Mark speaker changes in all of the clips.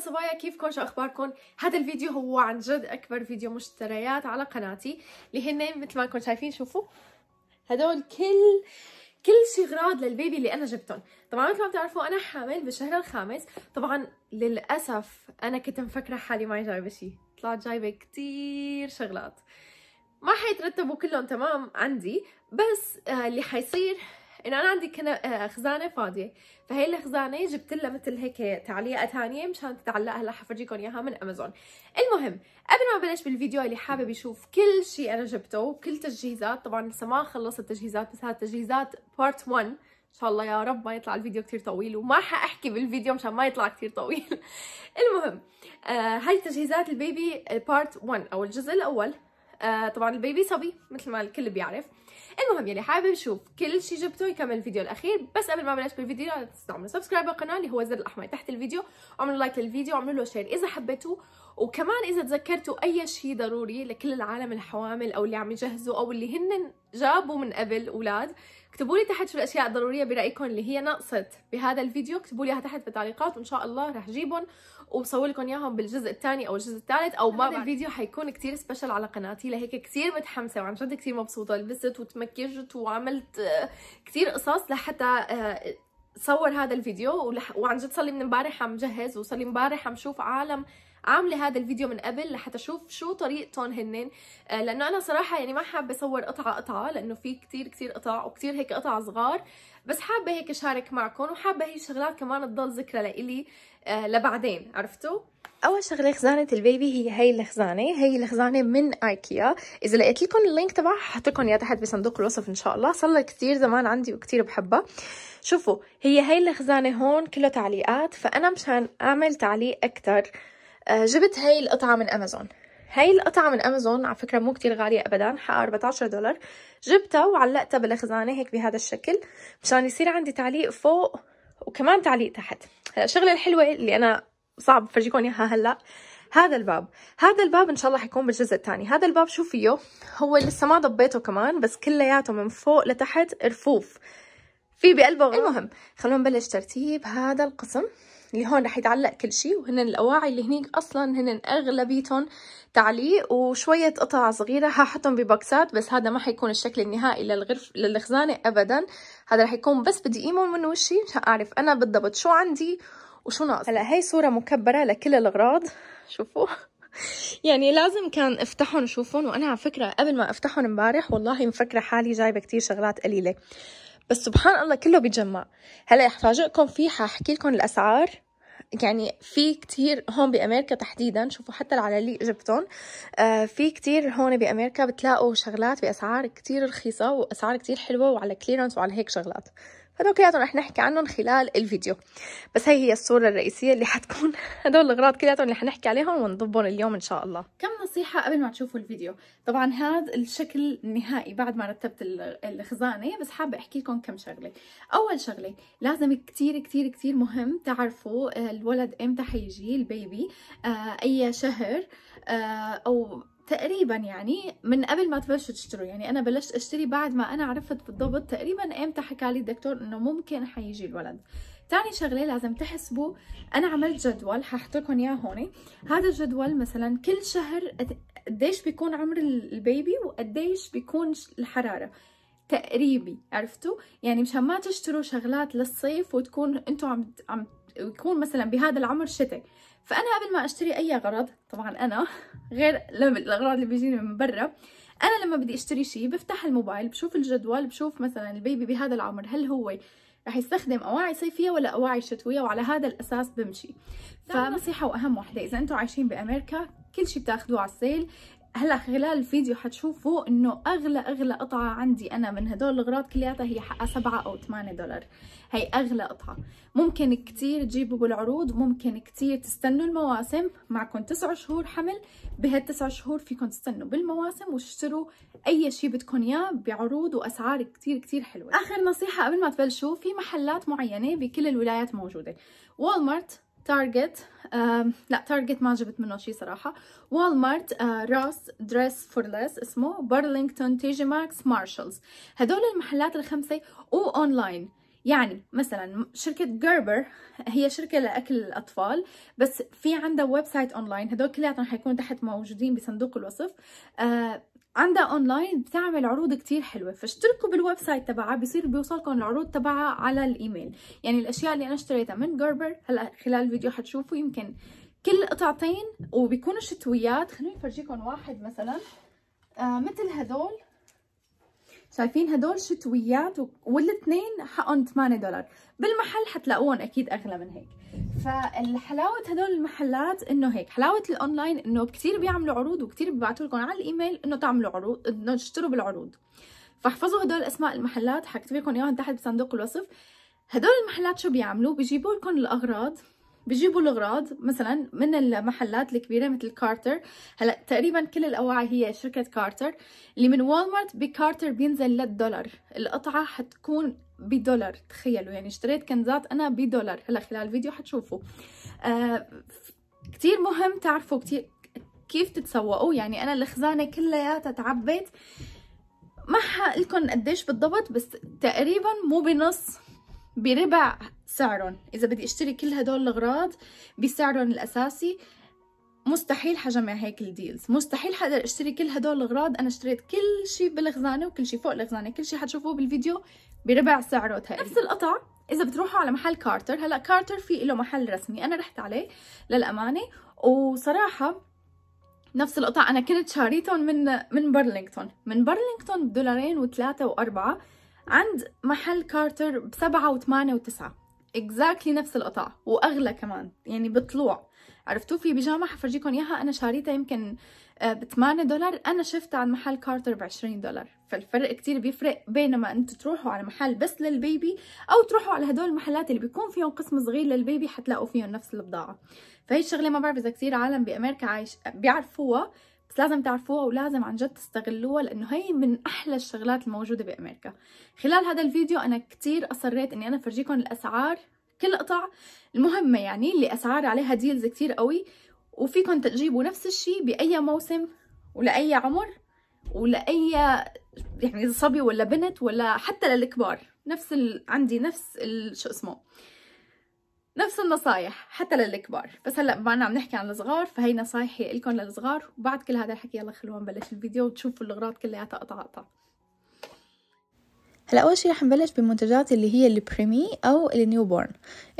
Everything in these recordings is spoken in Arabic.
Speaker 1: صبايا كيفكم شو اخباركم هذا الفيديو هو عن جد اكبر فيديو مشتريات على قناتي اللي هن مثل ما انكم شايفين شوفوا هدول كل كل شي غراض للبيبي اللي انا جبتهم طبعا مثل ما بتعرفوا انا حامل بالشهر الخامس طبعا للاسف انا كنت مفكره حالي ما جايبه شي طلعت جايبه كثير شغلات ما حيترتبوا كلهم تمام عندي بس آه، اللي حيصير انه انا عندي كنا آه، خزانه فاضيه فهي الخزانه جبت لها مثل هيك تعليقه ثانيه مشان تتعلق هلا حفرجيكم اياها من امازون المهم قبل ما بلش بالفيديو اللي حابب يشوف كل شيء انا جبته وكل تجهيزات طبعا لسه ما خلصت تجهيزات بس هاد تجهيزات بارت 1 ان شاء الله يا رب ما يطلع الفيديو كثير طويل وما حاحكي بالفيديو مشان ما يطلع كثير طويل المهم آه هاي تجهيزات البيبي بارت 1 او الجزء الاول آه طبعا البيبي صبي مثل ما الكل بيعرف المهم يلي حابب شوف كل شيء جبته يكمل الفيديو الاخير بس قبل ما بلش بالفيديو لا تنسوا تعملوا سبسكرايب للقناه اللي هو الزر الاحمر تحت الفيديو اعملوا لايك للفيديو اعملوا له شير اذا حبيتوه وكمان اذا تذكرتوا اي شيء ضروري لكل العالم الحوامل او اللي عم يجهزوا او اللي هن جابوا من قبل اولاد اكتبوا لي تحت شو الاشياء الضروريه برايكم اللي هي نقصت بهذا الفيديو اكتبوا لي تحت بالتعليقات وان شاء الله رح جيبهم وبصور لكم اياهم بالجزء الثاني او الجزء الثالث او ما هذا الفيديو حيكون كثير سبيشال على قناتي لهيك كثير متحمسه وعن جد كثير مبسوطه لبست وتمكجت وعملت آه، كثير قصص لحتى آه، صور هذا الفيديو وعن جد صار لي من امبارح عم جهز وصار لي امبارح عم شوف عالم عامله هذا الفيديو من قبل لحتى اشوف شو طريقتهم هنن آه، لانه انا صراحه يعني ما حابه اصور قطعه قطعه لانه في كتير كتير قطع وكتير هيك قطع صغار بس حابه هيك اشارك معكم وحابه هي الشغلات كمان تضل ذكرى لإلي آه، لبعدين عرفتوا اول شغله خزانه البيبي هي هي الخزانه هي الخزانه من ايكيا اذا لقيت لكم اللينك تبعها حط لكم اياه تحت بصندوق الوصف ان شاء الله صار لها كثير زمان عندي وكثير بحبها شوفوا هي هي الخزانه هون كله تعليقات فانا مشان اعمل تعليق اكثر آه، جبت هاي القطعة من امازون هاي القطعة من امازون على فكرة مو كتير غالية ابدا حقها 14 دولار جبتها وعلقتها بالخزانة هيك بهذا الشكل مشان يصير عندي تعليق فوق وكمان تعليق تحت هلا الشغلة الحلوة اللي انا صعب فرجيكم اياها هلا هذا الباب هذا الباب ان شاء الله حيكون بالجزء الثاني هذا الباب شو فيه هو لسه ما ضبيته كمان بس كلياته من فوق لتحت رفوف في بقلبه المهم خلونا نبلش ترتيب هذا القسم اللي هون رح يتعلق كل شيء وهن الاواعي اللي هنيك اصلا هن اغلبيتهم تعليق وشويه قطع صغيره ححطهم ببوكسات بس هذا ما حيكون الشكل النهائي للغرف للخزانه ابدا هذا رح يكون بس بدي ايمه من وشي مشان اعرف انا بالضبط شو عندي وشو ناقص هلا هي صوره مكبره لكل الاغراض شوفوا يعني لازم كان افتحهم وشوفهم وانا على فكره قبل ما افتحهم امبارح والله مفكره حالي جايبه كتير شغلات قليله بس سبحان الله كله بيتجمع هلا رح فيه حاحكي لكم الاسعار يعني في كتير هون بامريكا تحديدا شوفوا حتى العلاليق جبتهم آه في كتير هون بامريكا بتلاقوا شغلات باسعار كتير رخيصه واسعار كتير حلوه وعلى كليرنس وعلى هيك شغلات هدول كلياتهم رح نحكي عنهم خلال الفيديو بس هي هي الصورة الرئيسية اللي حتكون هدول الأغراض كلياتهم اللي حنحكي عليهم ونضبهم اليوم إن شاء الله كم نصيحة قبل ما تشوفوا الفيديو طبعا هذا الشكل النهائي بعد ما رتبت الخزانة بس حابة أحكي لكم كم شغلة أول شغلة لازم كتير كتير كتير مهم تعرفوا الولد إمتى حيجي البيبي آه، أي شهر آه، أو تقريبا يعني من قبل ما تبلشوا تشتروا يعني انا بلشت اشتري بعد ما انا عرفت بالضبط تقريبا امتى حكى لي الدكتور انه ممكن حيجي الولد تاني شغله لازم تحسبوا انا عملت جدول حاحط لكم اياه هون هذا الجدول مثلا كل شهر قديش بيكون عمر البيبي وقديش بيكون الحراره تقريبي عرفتوا يعني مشان ما تشتروا شغلات للصيف وتكون انتم عم عم يكون مثلا بهذا العمر شتاء فانا قبل ما اشتري اي غرض طبعا انا غير الاغراض اللي بيجيني من برا انا لما بدي اشتري شيء بفتح الموبايل بشوف الجدول بشوف مثلا البيبي بهذا العمر هل هو رح يستخدم اواعي صيفيه ولا اواعي شتويه وعلى هذا الاساس بمشي فنصيحه واهم وحده اذا انتم عايشين بامريكا كل شيء بتاخذوه على السيل هلا خلال الفيديو حتشوفوا انه اغلى اغلى قطعه عندي انا من هدول الاغراض كلياتها هي حقها 7 او 8 دولار هي اغلى قطعه ممكن كتير تجيبوا بالعروض ممكن كتير تستنوا المواسم معكم 9 شهور حمل بهالتسع شهور فيكم تستنوا بالمواسم وتشتروا اي شيء بدكم اياه بعروض واسعار كتير كتير حلوه اخر نصيحه قبل ما تبلشوا في محلات معينه بكل الولايات موجوده والمارت تارجت um, لا تارجت ما جبت منه شيء صراحة والمارت راس دريس فور ليس اسمه برلينغتون جي ماكس مارشالز هدول المحلات الخمسة وأونلاين يعني مثلا شركة جربر هي شركة لأكل الأطفال بس في عندها ويب سايت أونلاين هدول كلياتهم حيكونوا تحت موجودين بصندوق الوصف آه عندها اونلاين بتعمل عروض كتير حلوه فاشتركوا بالويب سايت تبعها بصير بيوصلكم العروض تبعها على الايميل يعني الاشياء اللي انا اشتريتها من جربر هلا خلال الفيديو حتشوفوا يمكن كل قطعتين وبيكونوا شتويات خليني افرجيكم واحد مثلا آه مثل هدول شايفين هدول شتويات والاثنين حقهم 8 دولار بالمحل حتلاقوهم اكيد اغلى من هيك فالحلاوه هدول المحلات انه هيك حلاوه الاونلاين انه كثير بيعملوا عروض وكثير بيبعثوا لكم على الايميل انه تعملوا عروض انه تشتروا بالعروض فاحفظوا هدول اسماء المحلات حكتب لكم اياهم تحت بصندوق الوصف هدول المحلات شو بيعملوا بيجيبوا لكم الاغراض بجيبوا الاغراض مثلا من المحلات الكبيره مثل كارتر هلا تقريبا كل الاواعي هي شركه كارتر اللي من والمارت بكارتر بينزل للدولار القطعه حتكون بدولار تخيلوا يعني اشتريت كنزات انا بدولار هلا خلال الفيديو حتشوفوا آه كثير مهم تعرفوا كثير كيف تتسوقوا يعني انا الخزانه كلياتها تعبت ما حقلكم قديش بالضبط بس تقريبا مو بنص بربع سعرهم اذا بدي اشتري كل هدول الاغراض بسعرهم الاساسي مستحيل حجمع هيك الديلز مستحيل حقدر اشتري كل هدول الاغراض انا اشتريت كل شيء بالخزانه وكل شيء فوق الخزانه كل شيء حتشوفوه بالفيديو بربع سعره تقريبا نفس القطع اذا بتروحوا على محل كارتر هلا كارتر في له محل رسمي انا رحت عليه للامانه وصراحه نفس القطع انا كنت شاريتهم من من برلينغتون من برلينغتون بدولارين وثلاثة وأربعة عند محل كارتر بسبعة وثمانية وتسعة اكزاكتلي نفس القطع واغلى كمان يعني بطلوع عرفتوا في بيجامه حفرجيكم اياها انا شاريتها يمكن آه، ب 8 دولار انا شفتها عن محل كارتر ب 20 دولار فالفرق كتير بيفرق بينما انتم تروحوا على محل بس للبيبي او تروحوا على هدول المحلات اللي بيكون فيهم قسم صغير للبيبي حتلاقوا فيهم نفس البضاعه فهي الشغله ما بعرف اذا كثير عالم بامريكا عايش بيعرفوها بس لازم تعرفوها ولازم عن جد تستغلوها لانه هي من احلى الشغلات الموجوده بامريكا خلال هذا الفيديو انا كثير اصريت اني انا افرجيكم الاسعار كل قطع المهمه يعني اللي اسعار عليها ديلز كثير قوي وفيكم تجيبوا نفس الشيء باي موسم ولاي عمر ولاي يعني صبي ولا بنت ولا حتى للكبار نفس ال... عندي نفس ال... شو اسمه نفس النصايح حتى للكبار بس هلا بما اننا عم نحكي عن الصغار فهي نصايحي لكم للصغار وبعد كل هذا الحكي يلا خلونا نبلش الفيديو وتشوفوا الاغراض كلياتها قطعه قطعه هلا اول شي رح نبلش بمنتجات اللي هي البريمي او النيو بورن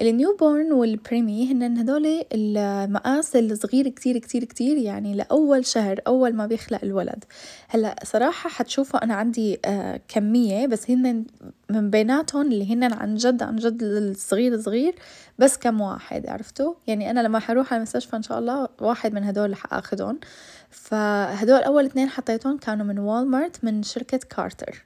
Speaker 1: النيو بورن والبريمي هن هدول المقاس الصغير كتير كتير كتير يعني لاول شهر اول ما بيخلق الولد هلا صراحه حتشوفوا انا عندي آه كميه بس هن من بيناتهم اللي هن عن جد عن جد الصغير صغير بس كم واحد عرفتوا يعني انا لما حروح على المستشفى ان شاء الله واحد من هدول رح اخذهم فهدول اول اثنين حطيتهم كانوا من والمارت من شركه كارتر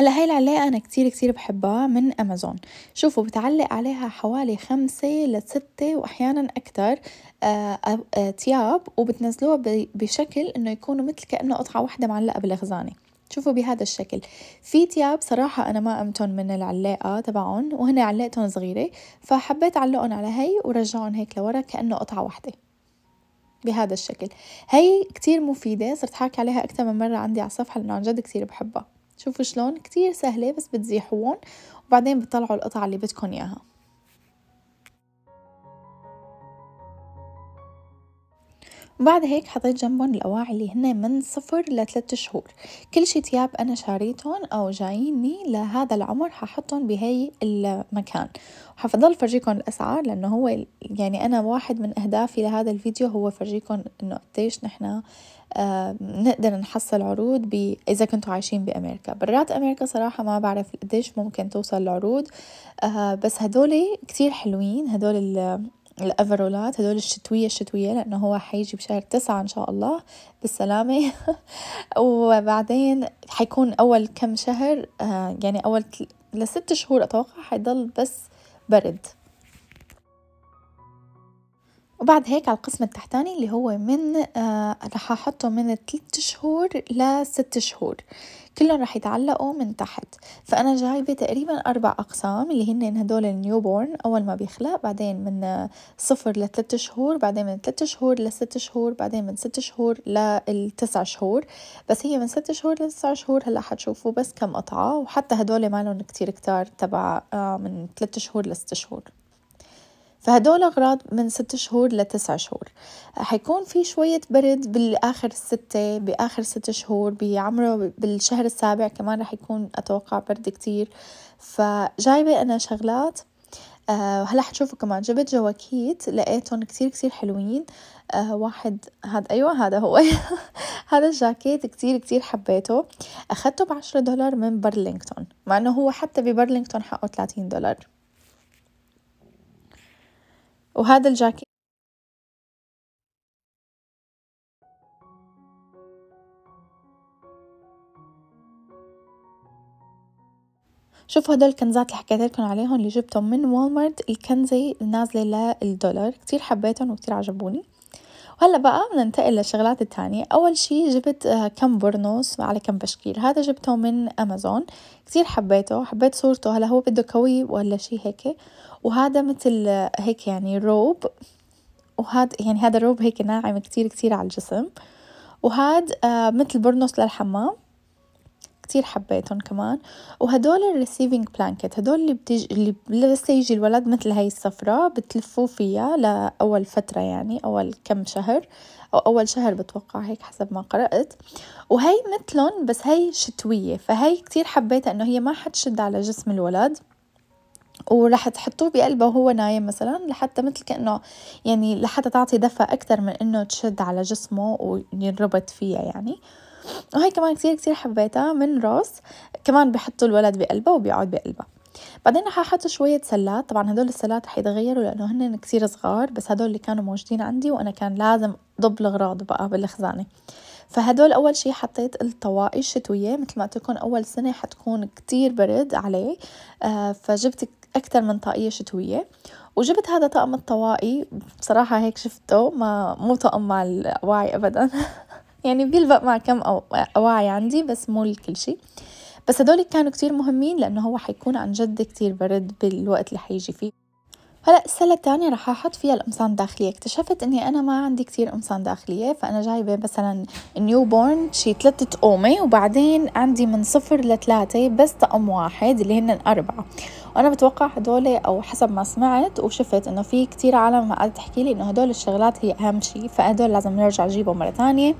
Speaker 1: هلا هاي العلاقة أنا كتير كتير بحبها من أمازون شوفوا بتعلق عليها حوالي خمسة لستة وأحيانا أكتر آه، آه، تياب وبتنزلوها بشكل إنه يكونوا مثل كأنه قطعة واحدة معلقة بالخزانة شوفوا بهذا الشكل في تياب صراحة أنا ما قمتهم من العلاقة تبعهم وهن علاقتهم صغيرة فحبيت علقهم على هي ورجعهم هيك لورا كأنه قطعة واحدة بهذا الشكل هي كتير مفيدة صرت حاكي عليها أكثر من مرة عندي على الصفحة لأنه عن جد كتير بحبها شوفوا شلون كتير سهلة بس بتزيحوهم وبعدين بتطلعوا القطعة اللي بدكم إياها وبعد هيك حطيت جنبهم الأواعي اللي هن من صفر لثلاث شهور كل شي تياب أنا شاريتهم أو جاييني لهذا العمر ححطهم بهي المكان وحفضل فرجيكم الأسعار لأنه هو يعني أنا واحد من أهدافي لهذا الفيديو هو فرجيكم إنه قديش نحنا آه نقدر نحصل عروض ب... إذا كنتوا عايشين بأمريكا برات أمريكا صراحة ما بعرف قديش ممكن توصل العروض آه بس هدول كتير حلوين هدول الأفرولات هدول الشتوية الشتوية لأنه هو حيجي بشهر تسعة إن شاء الله بالسلامة وبعدين حيكون أول كم شهر آه، يعني أول لست شهور أتوقع حيضل بس برد وبعد هيك على القسم التحتاني اللي هو من آه رح احطه من 3 شهور لست شهور كلهم رح يتعلقوا من تحت فانا جايبه تقريبا اربع اقسام اللي هن هدول النيو بورن اول ما بيخلق بعدين من آه، صفر لثلاث شهور بعدين من ثلاث شهور لست شهور بعدين من ست شهور لتسع شهور بس هي من ست شهور لتسع شهور هلا حتشوفوا بس كم قطعه وحتى هدول مالهم كتير كتار تبع آه من ثلاث شهور لست شهور فهدول أغراض من ست شهور لتسع شهور حيكون في شوية برد بالآخر الستة بآخر ست شهور بعمره بالشهر السابع كمان رح يكون أتوقع برد كتير فجايبة أنا شغلات آه هلا حتشوفوا كمان جبت جواكيت لقيتهم كتير كتير حلوين آه واحد هذا ايوه هذا هو هذا الجاكيت كتير كتير حبيته اخدته بعشرة دولار من برلينغتون مع انه هو حتى ببرلينغتون حقه 30 دولار وهذا الجاكيت شوفوا هدول الكنزات اللي حكيت لكم عليهم اللي جبتهم من وولمارت الكنزة النازلة للدولار كتير حبيتهم وكتير عجبوني وهلا بقى ننتقل للشغلات التانية أول شي جبت آه، كم برنوس على كم بشكير هذا جبته من أمازون كتير حبيته حبيت صورته هلا هو بده كوي ولا شي هيك وهذا مثل آه، هيك يعني روب وهاد يعني هذا الروب هيك ناعم كتير كتير على الجسم وهاد آه، مثل برنوس للحمام كتير حبيتهم كمان وهدول الريسيفينج بلانكت هدول اللي بتج... اللي بس يجي الولد مثل هاي السفرة بتلفوه فيها لأول فترة يعني أول كم شهر أو أول شهر بتوقع هيك حسب ما قرأت وهي مثلهم بس هي شتوية فهي كتير حبيتها إنه هي ما حتشد على جسم الولد ورح تحطوه بقلبه وهو نايم مثلا لحتى مثل كانه يعني لحتى تعطي دفى اكثر من انه تشد على جسمه وينربط فيها يعني وهي آه، كمان كتير كتير حبيتها من روس كمان بحطوا الولد بقلبه وبيقعد بقلبه بعدين رح احط شوية سلات طبعا هدول السلات رح يتغيروا لانه هن كتير صغار بس هدول اللي كانوا موجودين عندي وانا كان لازم ضب الاغراض بقى بالخزانة فهدول اول شي حطيت الطواقي الشتوية مثل ما تكون اول سنة حتكون كتير برد عليه آه فجبت اكثر من طاقية شتوية وجبت هذا طقم الطواقي بصراحة هيك شفته ما مو طقم مع الواعي ابدا يعني بيلبق مع كم أواعي عندي بس مو لكل شيء بس هدول كانوا كتير مهمين لأنه هو حيكون عن جد كتير برد بالوقت اللي حيجي فيه هلا السله الثانيه رح احط فيها الامصان الداخليه اكتشفت اني انا ما عندي كثير امصان داخليه فانا جايبه مثلا نيو بورن شي ثلاثه قومه وبعدين عندي من صفر لثلاثه بس طقم واحد اللي هن اربعه وانا بتوقع هدول او حسب ما سمعت وشفت انه في كثير عالم قاعده تحكي لي انه هدول الشغلات هي اهم شيء فهدول لازم نرجع نجيبهم مره ثانيه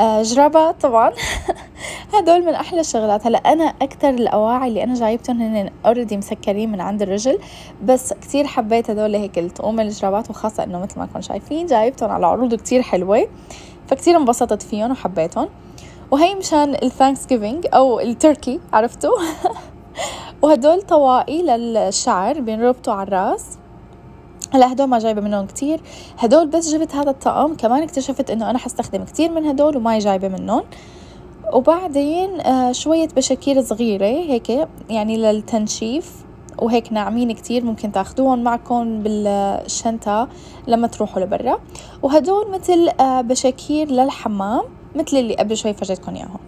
Speaker 1: آه، جرابة طبعا هدول من احلى الشغلات هلا انا اكثر الاواعي اللي انا جايبتهم هن اوريدي مسكرين من عند الرجل بس كثير حبيت هدول هيك التقوم الجرابات وخاصه انه مثل ما كنتم شايفين جايبتهم على عروض كثير حلوه فكثير انبسطت فيهم وحبيتهم وهي مشان الثانكس جيفينج او التركي عرفتوا وهدول طواقي للشعر بينربطوا على الراس هلا هدول ما جايبة منهم كتير هدول بس جبت هذا الطقم كمان اكتشفت انه انا حستخدم كتير من هدول وما جايبة منهم وبعدين آه شوية بشاكير صغيرة هيك يعني للتنشيف وهيك ناعمين كتير ممكن تاخدوهم معكم بالشنطة لما تروحوا لبرا وهدول مثل آه، بشاكير للحمام مثل اللي قبل شوي فرجيتكم اياهم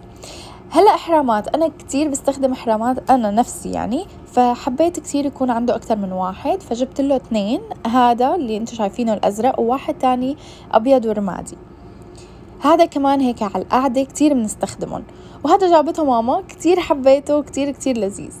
Speaker 1: هلا حرامات انا كتير بستخدم حرامات انا نفسي يعني فحبيت كتير يكون عنده اكثر من واحد فجبت له اثنين هذا اللي انتم شايفينه الازرق وواحد تاني ابيض ورمادي هذا كمان هيك على القعده كثير بنستخدمهم وهذا جابته ماما كتير حبيته كتير كتير لذيذ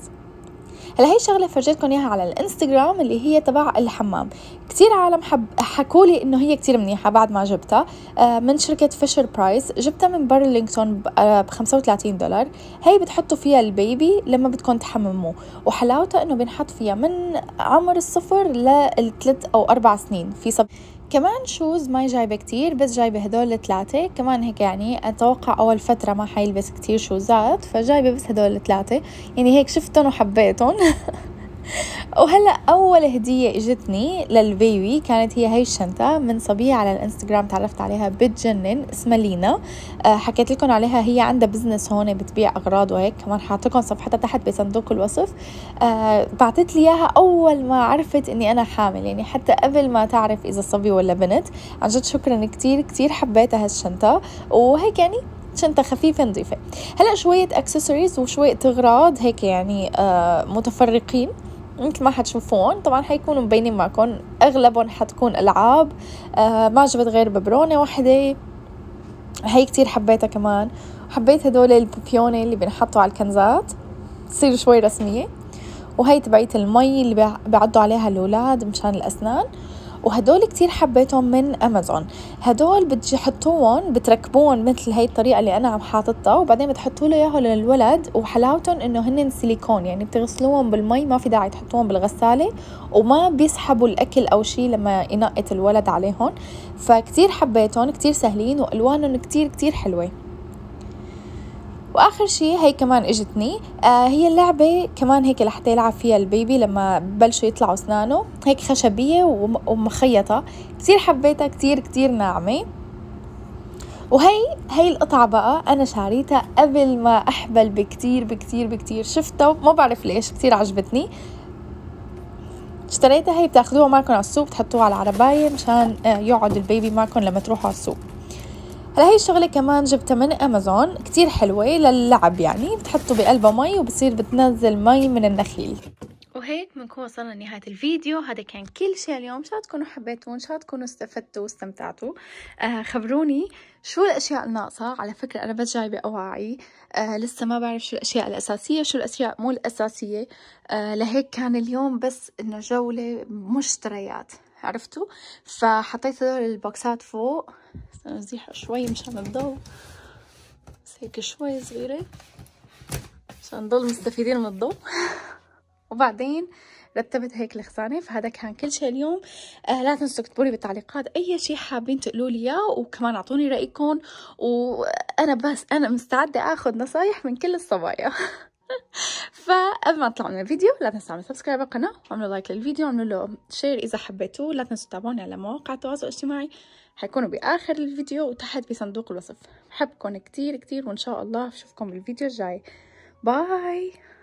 Speaker 1: هلا هي شغله فرجيتكم اياها على الانستغرام اللي هي تبع الحمام كثير عالم حب حكوا لي انه هي كثير منيحه بعد ما جبتها آه، من شركه فيشر برايس جبتها من برلينغتون ب 35 آه، دولار هي بتحطوا فيها البيبي لما بدكم تحمموه وحلاوتها انه بنحط فيها من عمر الصفر للثلاث او اربع سنين في صب كمان شوز ما جايبة كتير بس جايبة هدول الثلاثة كمان هيك يعني أتوقع أول فترة ما حيلبس كتير شوزات فجايبة بس هدول الثلاثة يعني هيك شفتهم وحبيتهم وهلا اول هديه اجتني للبيبي كانت هي هي الشنطه من صبيه على الانستغرام تعرفت عليها بتجنن اسمها لينا آه، حكيت لكم عليها هي عندها بزنس هون بتبيع اغراض وهيك كمان حاعطيكم صفحتها تحت بصندوق الوصف آه، بعثت لي اياها اول ما عرفت اني انا حامل يعني حتى قبل ما تعرف اذا صبي ولا بنت عن جد شكرا كثير كثير حبيتها هالشنطه وهيك يعني شنطه خفيفه نظيفه هلا شويه اكسسوارز وشويه اغراض هيك يعني آه متفرقين مثل ما حتشوفون طبعا حيكونوا مبينين معكم اغلبهم حتكون العاب آه ما جبت غير ببرونة واحدة هي كتير حبيتها كمان حبيت هدول البوبيونة اللي بنحطوا على الكنزات تصير شوي رسمية وهي تبعية المي اللي بيعدوا عليها الأولاد مشان الأسنان وهدول كتير حبيتهم من امازون هدول بتحطوهم بتركبون مثل هاي الطريقه اللي انا عم حاططها وبعدين بتحطوا له اياهم للولد وحلاوتهم انه هن سيليكون يعني بتغسلوهم بالمي ما في داعي تحطوهم بالغساله وما بيسحبوا الاكل او شيء لما ينقط الولد عليهم فكتير حبيتهم كتير سهلين والوانهم كتير كتير حلوه واخر شيء هي كمان اجتني آه هي اللعبه كمان هيك لحتى يلعب فيها البيبي لما بلشوا يطلعوا اسنانه هيك خشبيه ومخيطه كثير حبيتها كثير كثير ناعمه وهي هي القطعة بقى أنا شاريتها قبل ما أحبل بكتير بكتير بكتير شفتها ما بعرف ليش كتير عجبتني اشتريتها هي بتاخدوها معكم على السوق بتحطوها على العرباية مشان آه، يقعد البيبي معكم لما تروحوا على السوق هلا هي الشغله كمان جبتها من امازون كتير حلوه للعب يعني بتحطوا بقلبها مي وبصير بتنزل مي من النخيل وهيك بنكون وصلنا لنهاية الفيديو هذا كان كل شيء اليوم إن شاء تكونوا حبيتوه إن شاء تكونوا استفدتوا واستمتعتوا آه خبروني شو الأشياء الناقصة على فكرة أنا بس جايبة أواعي آه لسه ما بعرف شو الأشياء الأساسية شو الأشياء مو الأساسية آه لهيك كان اليوم بس إنه جولة مشتريات عرفتوا فحطيت هذول البوكسات فوق نزيح شوي مشان الضوء بس هيك شوي صغيرة عشان نضل مستفيدين من الضوء وبعدين رتبت هيك الخزانة فهذا كان كل شيء اليوم آه لا تنسوا تكتبوا لي بالتعليقات أي شيء حابين تقولوا لي إياه وكمان أعطوني رأيكم وأنا بس أنا مستعدة أخذ نصايح من كل الصبايا فقبل ما نطلع من الفيديو لا تنسوا تعملوا سبسكرايب على القناه وعملوا لايك للفيديو وعملوا له شير اذا حبيتوه لا تنسوا تتابعوني على مواقع التواصل الاجتماعي حيكونوا باخر الفيديو وتحت بصندوق الوصف بحبكم كتير كتير وان شاء الله بشوفكم بالفيديو الجاي باي